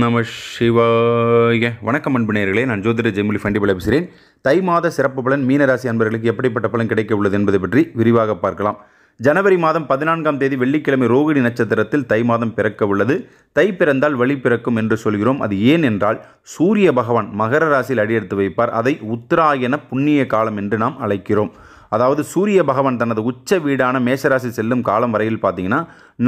நம சிவாய வணக்கம் அன்பு நேர்களே நான் ஜோதிட ஜெமிலி ஃபண்டிபுல பேசுகிறேன் தை மாத சிறப்பு பலன் மீனராசி அன்பர்களுக்கு எப்படிப்பட்ட பலன் கிடைக்க உள்ளது என்பதை பற்றி விரிவாக பார்க்கலாம் ஜனவரி மாதம் பதினான்காம் தேதி வெள்ளிக்கிழமை ரோகிணி நட்சத்திரத்தில் தை மாதம் பிறக்க உள்ளது தை பிறந்தால் வழி பிறக்கும் என்று சொல்கிறோம் அது ஏன் என்றால் சூரிய பகவான் மகர ராசியில் அடியெடுத்து வைப்பார் அதை உத்தராயண புண்ணிய காலம் என்று நாம் அழைக்கிறோம் அதாவது சூரிய பகவான் தனது உச்ச வீடான மேஷராசி செல்லும் காலம் வரையில் பார்த்தீங்கன்னா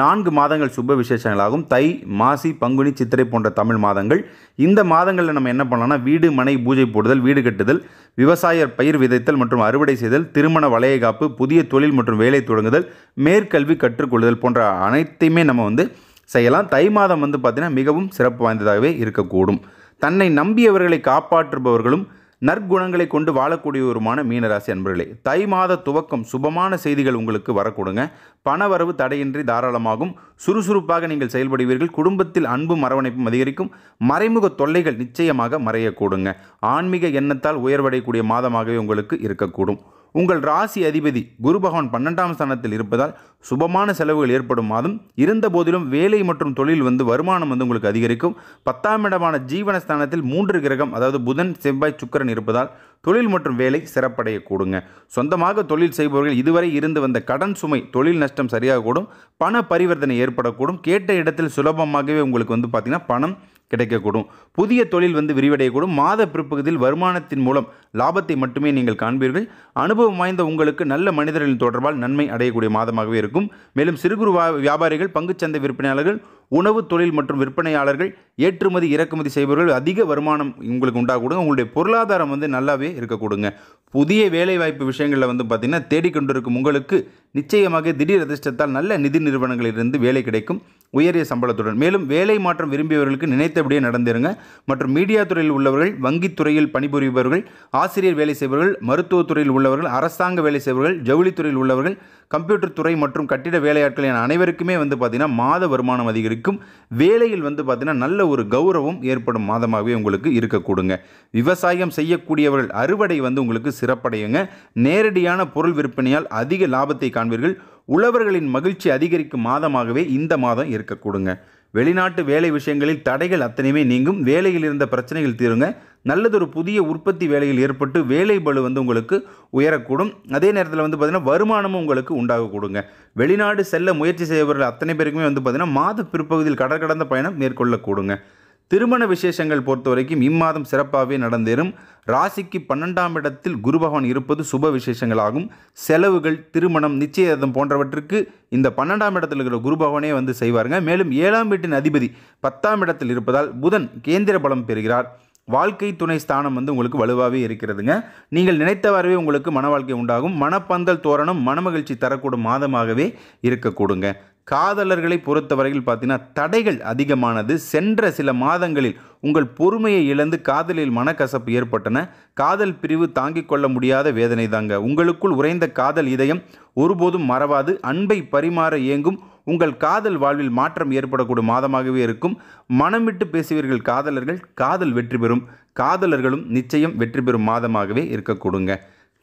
நான்கு மாதங்கள் சுப விசேஷங்களாகும் தை மாசி பங்குனி சித்திரை போன்ற தமிழ் மாதங்கள் இந்த மாதங்களில் நம்ம என்ன பண்ணலாம்னா வீடு மனை பூஜை போடுதல் வீடு கட்டுதல் விவசாயர் பயிர் விதைத்தல் மற்றும் அறுவடை செய்தல் திருமண காப்பு புதிய தொழில் மற்றும் வேலை தொடங்குதல் மேற்கல்வி கற்றுக்கொள்ளுதல் போன்ற அனைத்தையுமே நம்ம வந்து செய்யலாம் தை மாதம் வந்து பார்த்திங்கன்னா மிகவும் சிறப்பு வாய்ந்ததாகவே இருக்கக்கூடும் தன்னை நம்பியவர்களை காப்பாற்றுபவர்களும் நற்குணங்களை கொண்டு வாழக்கூடியவருமான மீனராசி அன்பர்களே தை மாத துவக்கம் சுபமான செய்திகள் உங்களுக்கு வரக்கூடுங்க பணவரவு தடையின்றி தாராளமாகும் சுறுசுறுப்பாக நீங்கள் செயல்படுவீர்கள் குடும்பத்தில் அன்பும் அரவணைப்பும் அதிகரிக்கும் மறைமுக தொல்லைகள் நிச்சயமாக மறையக்கூடுங்க ஆன்மீக எண்ணத்தால் உயர்வடையக்கூடிய மாதமாகவே உங்களுக்கு இருக்கக்கூடும் உங்கள் ராசி அதிபதி குரு பகவான் பன்னெண்டாம் ஸ்தானத்தில் இருப்பதால் சுபமான செலவுகள் ஏற்படும் மாதம் இருந்த போதிலும் வேலை மற்றும் தொழில் வந்து வருமானம் வந்து உங்களுக்கு அதிகரிக்கும் பத்தாம் இடமான ஜீவன ஸ்தானத்தில் மூன்று கிரகம் அதாவது புதன் செவ்வாய் சுக்கரன் இருப்பதால் தொழில் மற்றும் வேலை சிறப்படைய கூடுங்க சொந்தமாக தொழில் செய்பவர்கள் இதுவரை இருந்து வந்த கடன் சுமை தொழில் நஷ்டம் சரியாக கூடும் பண பரிவர்த்தனை ஏற்படக்கூடும் கேட்ட இடத்தில் சுலபமாகவே உங்களுக்கு வந்து பார்த்திங்கன்னா பணம் கிடைக்கக்கூடும் புதிய தொழில் வந்து விரிவடையக்கூடும் மாத பிற்பகுதியில் வருமானத்தின் மூலம் லாபத்தை மட்டுமே நீங்கள் காண்பீர்கள் அனுபவம் வாய்ந்த உங்களுக்கு நல்ல மனிதர்களின் தொடர்பால் நன்மை அடையக்கூடிய மாதமாகவே இருக்கும் மேலும் சிறு குறு வியாபாரிகள் பங்குச்சந்தை விற்பனையாளர்கள் உணவு தொழில் மற்றும் விற்பனையாளர்கள் ஏற்றுமதி இறக்குமதி செய்பவர்கள் அதிக வருமானம் உங்களுக்கு உண்டாகக்கூடுங்க உங்களுடைய பொருளாதாரம் வந்து நல்லாவே இருக்கக்கூடுங்க புதிய வேலைவாய்ப்பு விஷயங்களில் வந்து பார்த்திங்கன்னா தேடிக்கொண்டிருக்கும் உங்களுக்கு நிச்சயமாக திடீர் அதிர்ஷ்டத்தால் நல்ல நிதி நிறுவனங்களிலிருந்து வேலை கிடைக்கும் உயரிய சம்பளத்துடன் மேலும் வேலை மாற்றம் விரும்பியவர்களுக்கு நினைத்தபடியே நடந்திருங்க மற்றும் மீடியா துறையில் உள்ளவர்கள் வங்கித்துறையில் பணிபுரிபவர்கள் ஆசிரியர் வேலை செய்பவர்கள் மருத்துவத்துறையில் உள்ளவர்கள் அரசாங்க வேலை செய்பவர்கள் ஜவுளித்துறையில் உள்ளவர்கள் கம்ப்யூட்டர் துறை மற்றும் கட்டிட வேலையாட்கள் என அனைவருக்குமே வந்து பார்த்திங்கன்னா மாத வருமானம் அதிகரிக்கும் வேலையில் வந்து பார்த்திங்கன்னா நல்ல ஒரு கௌரவம் ஏற்படும் மாதமாகவே உங்களுக்கு இருக்கக்கூடுங்க விவசாயம் செய்யக்கூடியவர்கள் அறுவடை வந்து உங்களுக்கு சிறப்படையுங்க நேரடியான பொருள் விற்பனையால் அதிக லாபத்தை காண்பீர்கள் உழவர்களின் மகிழ்ச்சி அதிகரிக்கும் மாதமாகவே இந்த மாதம் இருக்கக்கூடுங்க வெளிநாட்டு வேலை விஷயங்களில் தடைகள் அத்தனையுமே நீங்கும் வேலையில் இருந்த பிரச்சனைகள் தீருங்க நல்லதொரு புதிய உற்பத்தி வேலையில் ஏற்பட்டு வேலை பலு வந்து உங்களுக்கு உயரக்கூடும் அதே நேரத்தில் வந்து பார்த்திங்கன்னா வருமானமும் உங்களுக்கு உண்டாகக்கூடுங்க வெளிநாடு செல்ல முயற்சி செய்பவர்கள் அத்தனை பேருக்குமே வந்து பார்த்திங்கன்னா மாத பிற்பகுதியில் கடற்கடந்த பயணம் மேற்கொள்ளக்கூடுங்க திருமண விசேஷங்கள் பொறுத்த வரைக்கும் இம்மாதம் சிறப்பாகவே நடந்தேறும் ராசிக்கு பன்னெண்டாம் இடத்தில் குரு பகவான் இருப்பது சுப விசேஷங்களாகும் செலவுகள் திருமணம் நிச்சயதம் போன்றவற்றுக்கு இந்த பன்னெண்டாம் இடத்தில் இருக்கிற குரு பகவானே வந்து செய்வாருங்க மேலும் ஏழாம் வீட்டின் அதிபதி பத்தாம் இடத்தில் இருப்பதால் புதன் கேந்திர பலம் பெறுகிறார் வாழ்க்கை துணை ஸ்தானம் வந்து உங்களுக்கு வலுவாகவே இருக்கிறதுங்க நீங்கள் நினைத்தவாறவே உங்களுக்கு மன வாழ்க்கை உண்டாகும் மனப்பந்தல் தோரணம் மனமகிழ்ச்சி தரக்கூடும் மாதமாகவே இருக்கக்கூடுங்க காதலர்களை பொறுத்தவரையில் பார்த்தீங்கன்னா தடைகள் அதிகமானது சென்ற சில மாதங்களில் உங்கள் பொறுமையை இழந்து காதலில் மனக்கசப்பு ஏற்பட்டன காதல் பிரிவு தாங்கிக் கொள்ள முடியாத வேதனை தாங்க உங்களுக்குள் உறைந்த காதல் இதயம் ஒருபோதும் மறவாது அன்பை பரிமாற இயங்கும் உங்கள் காதல் வாழ்வில் மாற்றம் ஏற்படக்கூடிய மாதமாகவே இருக்கும் மனமிட்டு பேசுவீர்கள் காதலர்கள் காதல் வெற்றி பெறும் காதலர்களும் நிச்சயம் வெற்றி பெறும் மாதமாகவே இருக்கக்கூடுங்க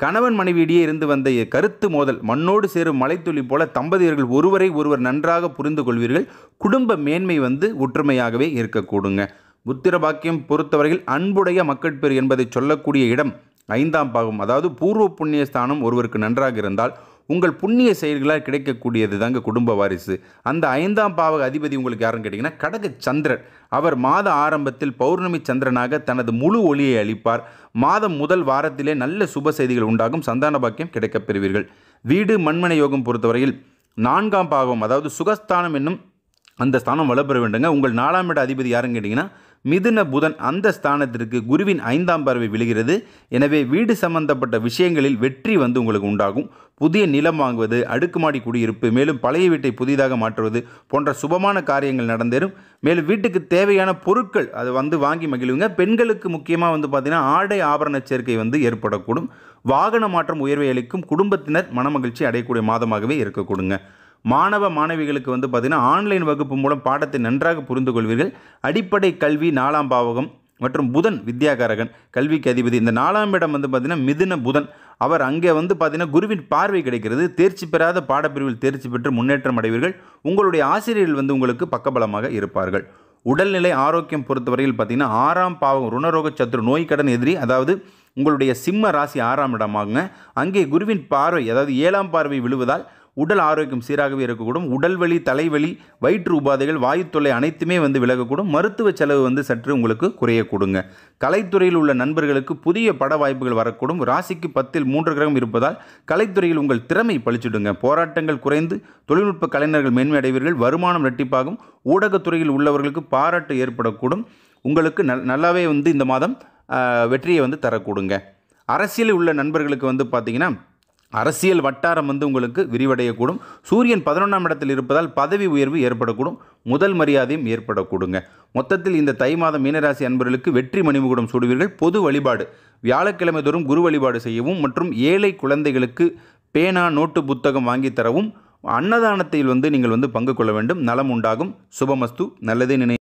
கணவன் மனைவியிடையே இருந்து வந்த கருத்து மோதல் மண்ணோடு சேரும் மலைத்துளி போல தம்பதியர்கள் ஒருவரை ஒருவர் நன்றாக புரிந்து கொள்வீர்கள் குடும்ப மேன்மை வந்து ஒற்றுமையாகவே இருக்கக்கூடுங்க புத்திர பாக்கியம் பொறுத்தவரையில் அன்புடைய மக்கட்பேர் என்பதை சொல்லக்கூடிய இடம் ஐந்தாம் பாகம் அதாவது பூர்வ புண்ணிய ஸ்தானம் ஒருவருக்கு நன்றாக இருந்தால் உங்கள் புண்ணிய செயல்களால் கிடைக்கக்கூடியது தாங்க குடும்ப வாரிசு அந்த ஐந்தாம் பாவக அதிபதி உங்களுக்கு யாருன்னு கேட்டிங்கன்னா கடக சந்திரன் அவர் மாத ஆரம்பத்தில் பௌர்ணமி சந்திரனாக தனது முழு ஒளியை அளிப்பார் மாதம் முதல் வாரத்திலே நல்ல சுப செய்திகள் உண்டாகும் சந்தான பாக்கியம் கிடைக்கப் பெறுவீர்கள் வீடு மண்மனை யோகம் பொறுத்தவரையில் நான்காம் பாவம் அதாவது சுகஸ்தானம் என்னும் அந்த ஸ்தானம் வளப்பெற வேண்டுங்க உங்கள் நாலாம் இட அதிபதி யாருன்னு கேட்டிங்கன்னா மிதுன புதன் அந்த ஸ்தானத்திற்கு குருவின் ஐந்தாம் பார்வை விழுகிறது எனவே வீடு சம்பந்தப்பட்ட விஷயங்களில் வெற்றி வந்து உங்களுக்கு உண்டாகும் புதிய நிலம் வாங்குவது அடுக்குமாடி குடியிருப்பு மேலும் பழைய வீட்டை புதிதாக மாற்றுவது போன்ற சுபமான காரியங்கள் நடந்தேறும் மேலும் வீட்டுக்கு தேவையான பொருட்கள் அதை வந்து வாங்கி மகிழ்வுங்க பெண்களுக்கு முக்கியமாக வந்து பார்த்திங்கன்னா ஆடை ஆபரண சேர்க்கை வந்து ஏற்படக்கூடும் வாகன மாற்றம் உயர்வை அளிக்கும் குடும்பத்தினர் மனமகிழ்ச்சி அடையக்கூடிய மாதமாகவே இருக்கக்கூடுங்க மாணவ மாணவிகளுக்கு வந்து பார்த்திங்கன்னா ஆன்லைன் வகுப்பு மூலம் பாடத்தை நன்றாக புரிந்து கொள்வீர்கள் அடிப்படை கல்வி நாலாம் பாவகம் மற்றும் புதன் வித்யாகாரகன் கல்விக்கு அதிபதி இந்த நாலாம் இடம் வந்து பார்த்தீங்கன்னா மிதுன புதன் அவர் அங்கே வந்து பார்த்திங்கன்னா குருவின் பார்வை கிடைக்கிறது தேர்ச்சி பெறாத பாடப்பிரிவில் தேர்ச்சி பெற்று முன்னேற்றம் அடைவீர்கள் உங்களுடைய ஆசிரியர்கள் வந்து உங்களுக்கு பக்கபலமாக இருப்பார்கள் உடல்நிலை ஆரோக்கியம் பொறுத்தவரையில் பார்த்திங்கன்னா ஆறாம் பாவம் ருணரோக சத்துரு நோய் கடன் எதிரி அதாவது உங்களுடைய சிம்ம ராசி ஆறாம் இடமாகுங்க அங்கே குருவின் பார்வை அதாவது ஏழாம் பார்வை விழுவதால் உடல் ஆரோக்கியம் சீராகவே இருக்கக்கூடும் உடல்வலி தலைவலி வயிற்று உபாதைகள் வாயுத்தொல்லை அனைத்துமே வந்து விலகக்கூடும் மருத்துவ செலவு வந்து சற்று உங்களுக்கு குறையக்கூடுங்க கலைத்துறையில் உள்ள நண்பர்களுக்கு புதிய பட வாய்ப்புகள் வரக்கூடும் ராசிக்கு பத்தில் மூன்று கிரகம் இருப்பதால் கலைத்துறையில் உங்கள் திறமை பழிச்சுடுங்க போராட்டங்கள் குறைந்து தொழில்நுட்ப கலைஞர்கள் மேன்மையடைவீர்கள் வருமானம் இரட்டிப்பாகும் ஊடகத்துறையில் உள்ளவர்களுக்கு பாராட்டு ஏற்படக்கூடும் உங்களுக்கு நல்லாவே வந்து இந்த மாதம் வெற்றியை வந்து தரக்கூடுங்க அரசியலில் உள்ள நண்பர்களுக்கு வந்து பார்த்திங்கன்னா அரசியல் வட்டாரம் வந்து உங்களுக்கு விரிவடையக்கூடும் சூரியன் பதினொன்றாம் இடத்தில் இருப்பதால் பதவி உயர்வு ஏற்படக்கூடும் முதல் மரியாதையும் ஏற்படக்கூடுங்க மொத்தத்தில் இந்த தை மாதம் மீனராசி அன்பர்களுக்கு வெற்றி மணிமுகுடம் சூடுவீர்கள் பொது வழிபாடு வியாழக்கிழமை தோறும் குரு வழிபாடு செய்யவும் மற்றும் ஏழை குழந்தைகளுக்கு பேனா நோட்டு புத்தகம் வாங்கி தரவும் அன்னதானத்தில் வந்து நீங்கள் வந்து பங்கு கொள்ள வேண்டும் நலம் உண்டாகும் சுபமஸ்து நல்லதே நினை